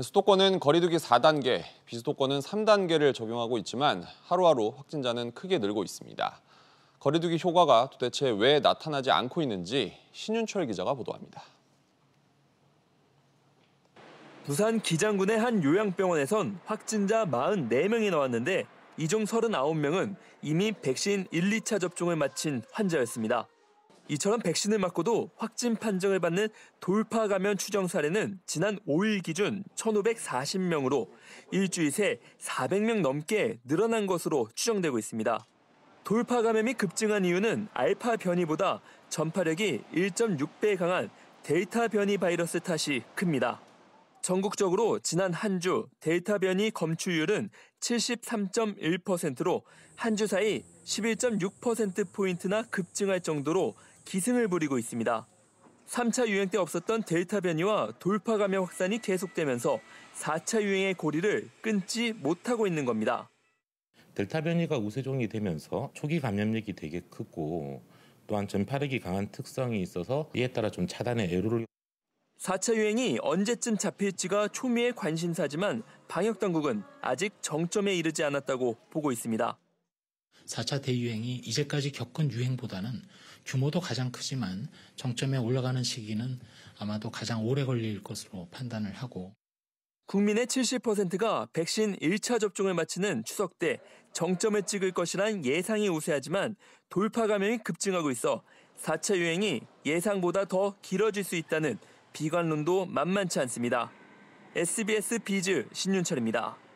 수도권은 거리두기 4단계, 비수도권은 3단계를 적용하고 있지만 하루하루 확진자는 크게 늘고 있습니다. 거리두기 효과가 도대체 왜 나타나지 않고 있는지 신윤철 기자가 보도합니다. 부산 기장군의 한 요양병원에선 확진자 44명이 나왔는데 이 중 39명은 이미 백신 1, 2차 접종을 마친 환자였습니다. 이처럼 백신을 맞고도 확진 판정을 받는 돌파 감염 추정 사례는 지난 5일 기준 1,540명으로 일주일 새 400명 넘게 늘어난 것으로 추정되고 있습니다. 돌파 감염이 급증한 이유는 알파 변이보다 전파력이 1.6배 강한 데이터 변이 바이러스 탓이 큽니다. 전국적으로 지난 한 주 데이터 변이 검출률은 73.1%로 한 주 사이 11.6%포인트나 급증할 정도로 기승을 부리고 있습니다. 3차 유행 때 없었던 델타 변이와 돌파 감염 확산이 계속되면서 4차 유행의 고리를 끊지 못하고 있는 겁니다. 델타 변이가 우세종이 되면서 초기 감염력이 되게 크고 또한 전파력이 강한 특성이 있어서 이에 따라 좀 차단의 애로를 4차 유행이 언제쯤 잡힐지가 초미의 관심사지만 방역 당국은 아직 정점에 이르지 않았다고 보고 있습니다. 4차 대유행이 이제까지 겪은 유행보다는 규모도 가장 크지만 정점에 올라가는 시기는 아마도 가장 오래 걸릴 것으로 판단을 하고 국민의 70%가 백신 1차 접종을 마치는 추석 때 정점을 찍을 것이란 예상이 우세하지만 돌파 감염이 급증하고 있어 4차 유행이 예상보다 더 길어질 수 있다는 비관론도 만만치 않습니다. SBS 비즈 신윤철입니다.